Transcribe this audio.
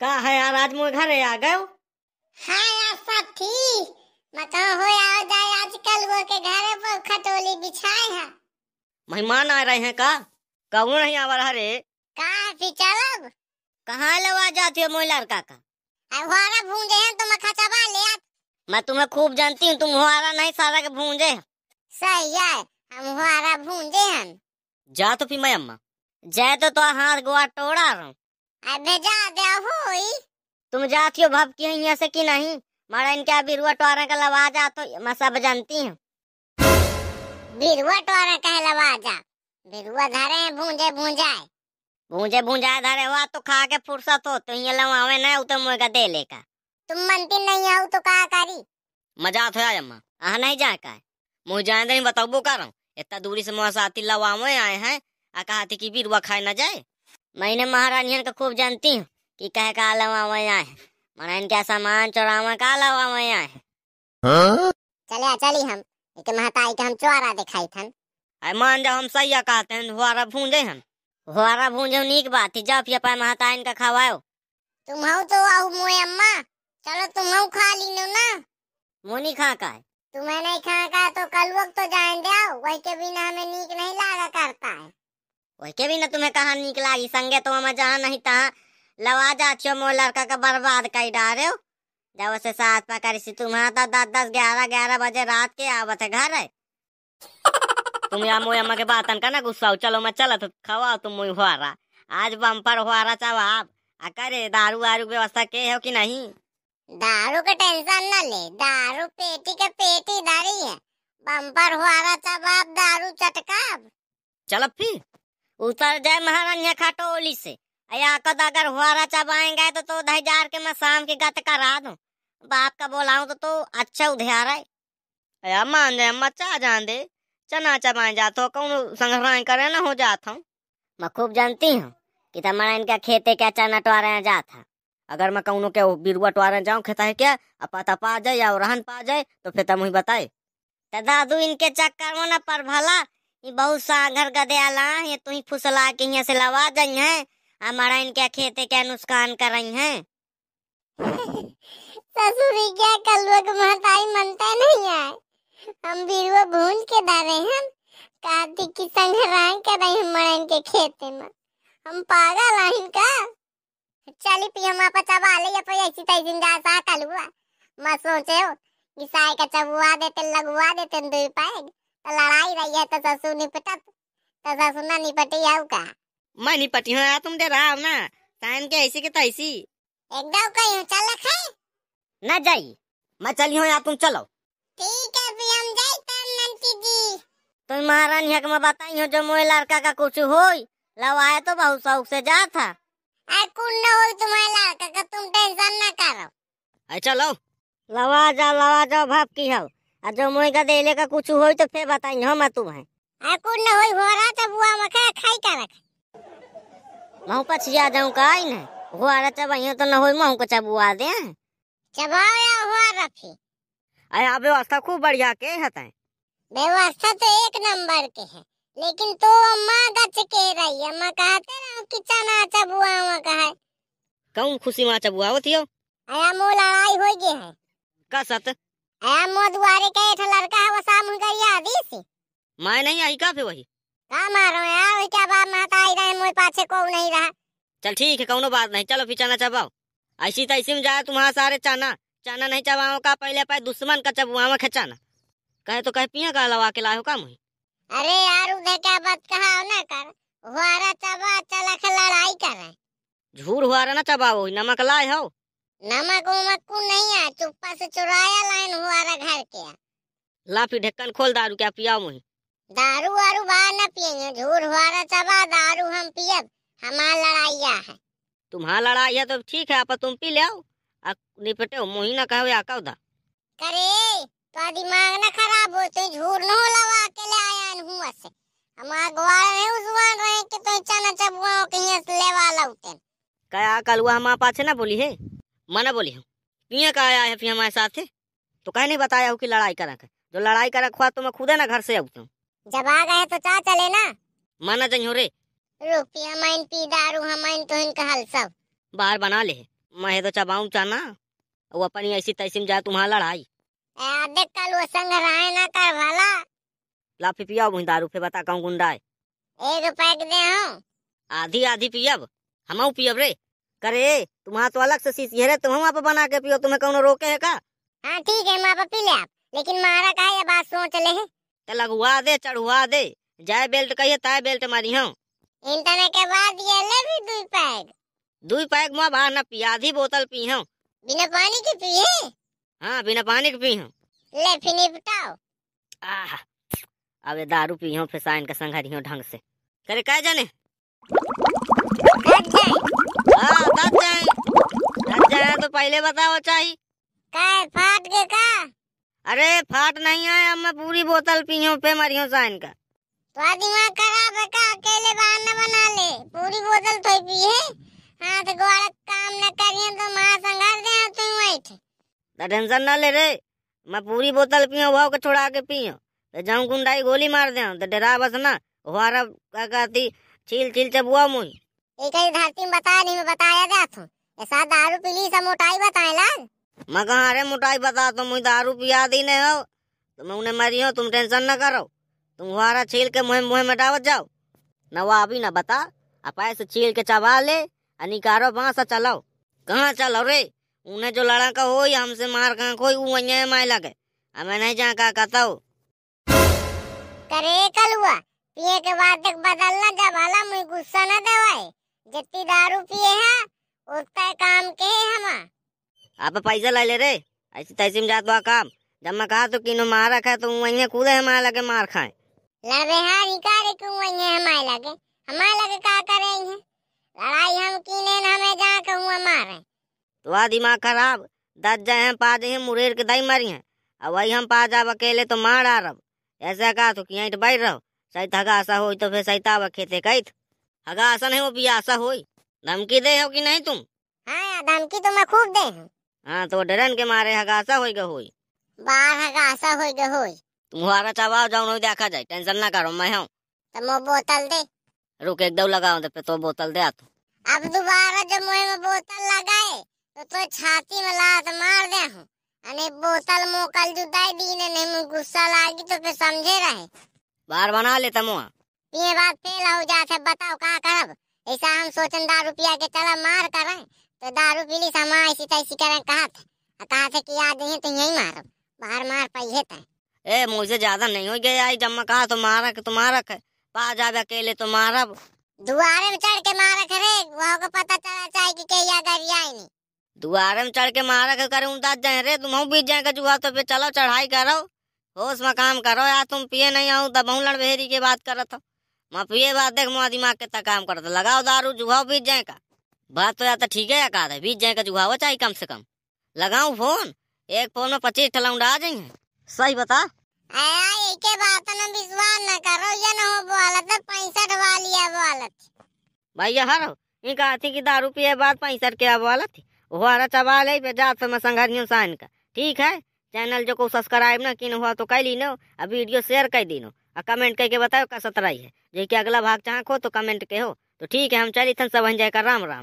का है यार आज मुझे घर आ गए हो हाँ यार सब ठीक मतलब हो यार जाए आजकल वो के घर पर खटोली बिछाए हैं मेहमान आ रहे हैं का कौन है आवर हरे कहाँ फिर चलो कहाँ लवा जाती है मोहलार काका हमारा भूंजे हैं तुम तो खचबा ले मैं तुम्हें खूब जानती हूँ तुम हमारा नहीं सारा के भूंजे सही है हम हमारा भूंजे हैं जा तो फिर मैं अम्मा जाए तो, तो हाथ गोवा टोड़ा रहा हूँ अबे जा दे होई तुम जाती हो भाप की यहाँ से कि नहीं मारा इनके अभी रुआ टोरा का लवाजा तो मैं सब जानती हूँ बिरुआ टोरा का लवाजा बिरुआ धारे हैं भूंजे भूंजाए भूंजे भूंजाए धारे हुआ तो खा के फुर्सत हो तो ये लवावे ना उतर मुहे दे लेगा तुम मनती नहीं आओ तो का करी मजा तो यार अम्मा अहा नहीं जाए का मुझे जाए तो नहीं बताओ कर रहा इतना दूरी से मोह साथी लवावे आए हैं आ कहा थी कि बिरुआ खाए ना जाए मैंने महारानियन का खूब जानती हूँ कि कह का लवा मैया है मना इनका सामान चोरावा का लवा मैया है हाँ? चलिया चली हम एक महताई के हम चोरा दिखाई थन अरे मान जा हम सही कहते हैं हुआरा भूंजे हम हुआरा भूंजे नीक बात है जब ये पाए महताई इनका खवाओ तुम हाँ तो आहु मोए अम्मा चलो तुम हाँ खा ली नो ना मोनी खा का है तुम्हें नहीं खा का तो कल वक्त तो जान दे आओ वही के बिना हमें नीक वही भी ना तुम्हें कहा निक लागी संगे तो हम जहाँ नहीं था लवा जा छो मो लड़का का बर्बाद कर डाले हो जब उसे साथ पकड़ी सी तुम्हारा तो दस दस ग्यारह ग्यारह बजे रात के आवत है घर है तुम या मोया मगे बात का ना गुस्सा हो चलो मैं चलत खवाओ तुम मुई हो रहा आज बम्पर हो रहा आप अरे दारू वारू व्यवस्था के हो कि नहीं दारू का टेंशन ना ले दारू पेटी के पेटी दारी है बम्पर हो रहा चवाब दारू चटका चलो फिर उतर जाए महारानिया खाटोली से कद अगर हुआरा चबाएंगे तो तो ढाई जार के मैं शाम की गत करा दू बाप का बोलाऊं तो तो अच्छा उधार है अया मान जाए मचा जान दे चना चबाए जात हो कौन संग्रह करे ना हो जाता हूँ मैं खूब जानती हूँ कि तमारा इनका खेते क्या चना टोरे जात था अगर मैं कौनों के बिरुआ टोरे जाऊँ खेता है क्या अब पता पा जाए या रहन पा जाए तो फिर तुम ही बताए तो दादू इनके चक्कर में न पर भला ये बहुत सागर गदे आला ये तू ही फुसला के यहाँ से लवा जाई है हमारा इनके खेते के नुकसान कर रही है ससुरी क्या कल को महताई मनता नहीं है हम बीरुआ भून के डाले हैं कार्तिक की संग संग्राम कर रही हमारा इनके खेते में हम पागल हैं इनका चली पी हम अपन चबा ले या पर तो ऐसी तई जिंदा सा कलुआ मत सोचे हो इसाई का चबुआ देते लगवा देते दो पाएगा तो लड़ाई रही है तो ससुर निपटत तो ससुर ना निपटी आओ का मैं निपटी हूँ यार तुम दे रहा हूँ ना टाइम के ऐसी के तैसी एकदम कहीं चल रखे ना जाई मैं चली हूँ यार तुम चलो ठीक है भी हम जाई तब नंटी जी तो महारानी हक में बताई हो जो मोए लड़का का कुछ हो लवाए तो बहुत शौक से जा था अरे कुछ ना हो तुम्हारे लड़का का तुम टेंशन ना करो अरे चलो लवा जाओ लवा जाओ भाप की हो आ जो मोय का देले का कुछ होई तो फे बताई हम तू है आ कुछ न होई होरा रहा तब बुआ मखे खाई का रख मऊ पछ जा जाऊं का आई ना हो रहा तब अइयो तो न होई मऊ को चबुआ दे चबा या हो रखी अरे आ व्यवस्था खूब बढ़िया के हते व्यवस्था तो एक नंबर के है लेकिन तो अम्मा गच के रही अम्मा कहते रहो कि चना चबुआ हुआ कहा कौन खुशी माँ चबुआ होती हो अरे मो लड़ाई हो गई है कसत मो दुआरे के एक लड़का है वो मैं नहीं आई का फिर वही का मारो यार क्या माता आई रहे पाछे को नहीं रहा चल ठीक है बात नहीं चलो फिर चना चबाओ ऐसी तैसी तो में जाए तुम्हारा सारे चना चना नहीं चबाओ का पहले पाए दुश्मन का चबुआ खचाना कहे तो कहे पिया का लवा के लाओ का मुही अरे यार उधर क्या बात कहा ना कर हुआरा चबा चला लड़ाई कर झूठ हुआ ना चबाओ नमक लाए हो नमक उमक को नहीं है चुप्पा से चुराया लाइन हुआ रहा घर के ला लाफी ढक्कन खोल दारू क्या पिया मुही दारू वारू बाहर न पियेंगे झूर हुआ रहा चबा दारू हम पियब हमारा लड़ाइया है तुम्हारा लड़ाइया तो ठीक है आप तुम पी ले निपटे मुही न कहो या कहो दा करे तो दिमाग न खराब हो तो झूठ न हो लवा के ले आया हूं से हमार ग्वाल रहे उसवान रहे कि तो चना चबुआ कहीं यहां से लेवा लाउते कया कलवा हमारे पास ना बोली है मना बोली हूँ क्या कहा आया है फिर हमारे साथ है तो कहीं नहीं बताया हूँ कि लड़ाई करा कर जो लड़ाई करा खुआ तो मैं खुद ना घर से अब तुम तो। जब आ गए तो चाह चले ना माना जाई रे रुपया माइन पी दारू हमाइन तो इनका हल सब बाहर बना ले मैं तो चबाऊं चाना वो अपनी ऐसी तैसी में जाए तुम्हारा लड़ाई आधे कल वो संग रहे ना कर भला लाफी पियाओ मुझे दारू फिर बता कहूँ गुंडा है एक पैक दे हूँ आधी आधी पियब हम पियब रे करे तुम्हारा तो अलग से शीशी है तुम वहाँ पे बना के पियो तुम्हें कौन रोके है का हाँ ठीक है वहाँ पी ले आप लेकिन मारा का ये बात सोच ले है तो लगवा दे चढ़वा दे जाए बेल्ट कहिए ताए बेल्ट मारी हूँ इंटरने के बाद ये ले भी दुई पैग दुई पैग माँ बाहर न पिया आधी बोतल पी हूँ बिना पानी के पिए हाँ बिना पानी के पी हूँ ले फिर निपटाओ आह अबे दारू पी हूँ फिर साइन का संघारी हाँ, ढंग से करे क्या जाने पहले बताओ चाहिए का फाट के का अरे फाट नहीं है अब मैं पूरी बोतल पी हूँ पे मरियो साइन का तो दिमाग खराब है का अकेले बहाना बना ले पूरी बोतल तो पी है हाँ तो गोड़ा काम न करिए तो मां संगार दे तू बैठ तो टेंशन ना ले रे मैं पूरी बोतल पी हूँ भाव के छोड़ा के पी हूँ तो जाऊं गुंडाई गोली मार दे तो डरा बस ना हमारा का कहती छील छील चबुआ मुई एक धरती में बता नहीं मैं बताया जा तू ऐसा दारू पीली सा मोटाई बताए लाल मैं कहा अरे मोटाई बता तुम मुझे दारू पिया दी नहीं हो तो मैं उन्हें मरी हूँ तुम टेंशन न करो तुम हुआरा छील के मुहे मुहे में डावत जाओ न वो अभी न बता आप ऐसे छील के चबा ले निकारो वहां से चलाओ कहाँ चलो रे उन्हें जो लड़ा का हो या हमसे मार कहा कोई वहीं माय लगे हमें नहीं जहाँ कहा कहता हो करे कल हुआ पिए के बाद तक बदलना जब हाला मुझे गुस्सा न देवाए जितनी दारू पिए है उगता काम के हम आप पैसा ला ले रे ऐसे तैसे में जात बा काम जब मैं कहा तो किनो मार रखा तो वहीं कूदे हमारे लगे मार खाए लड़े हाँ निकाले क्यों वहीं हमारे लगे हमारे लगे का करेंगे लड़ाई हम किने हमें जा के कहूँ मारे तो आ दिमाग खराब दस जाए हैं पा जाए मुरेर के दई मारी हैं अब वही हम पा जाब अकेले तो मार आ रब ऐसा कहा तो कि बैठ रहो सही ऐसा हो तो फिर सही ताब खेते कैत हगासा है वो भी पियासा होई धमकी दे हो कि नहीं तुम हाँ धमकी तो मैं खूब दे हाँ तो डरन के मारे हगासा होई गो होई बार हगासा होई गो होई हमारा चबाव जाओ नहीं देखा जाए टेंशन ना करो मैं हूँ तो मैं बोतल दे रुक एक दो लगाओ दे तो पे तो बोतल दे आतो अब दोबारा जब मुँह में बोतल लगाए तो तो छाती में लात मार दे हूँ अने बोतल मो कल जुदाई दी ने ने मुंह गुस्सा लागी तो फिर समझे रहे बार बना लेता मुआ ये बात फेल हो जाते बताओ का करब ऐसा हम सोचन दारू पिया के चला मार कर तो दारू पीली समा ऐसी तैसी कर कहा थे कहा थे कि याद नहीं तो यही मारो बाहर मार पाइए था ए मुझे ज्यादा नहीं हो गया आई जम्मा कहा तो मारा के तुम्हारा तो पा जावे अकेले तो मारा दुआरे में चढ़ के मारा करे वो को पता चला चाहे कि के या गरिया ही नहीं दुआरे में चढ़ के मारा करे करे उदास जाए रे तुम भी जाए के जुआ तो पे चलो चढ़ाई करो होश में काम करो यार तुम पिए नहीं आओ तब बहु लड़बेरी के बात करत हो मपिए बात देख मुआ दिमाग कितना काम दे लगाओ दारू जुगाओ बीत जाए का बात तो या तो ठीक है का कहा था बीत जाए का जुगाओ चाहे कम से कम लगाऊ फोन एक फोन में पच्चीस ठलाउंड आ जाएंगे सही बता के बात न विश्वास न करो ये न हो पैंसठ वाली है भैया हरो कि दारू पिए बाद पैंसठ के बोलत हो हरा चबा जात मैं संघर्ष साइन का ठीक है चैनल जो को सब्सक्राइब ना किन हुआ तो कर नो और वीडियो शेयर कर दीनो और कमेंट करके बताओ का सतराई है जैसे अगला भाग चाहो तो कमेंट के हो तो ठीक है हम चलित सब जाए का राम राम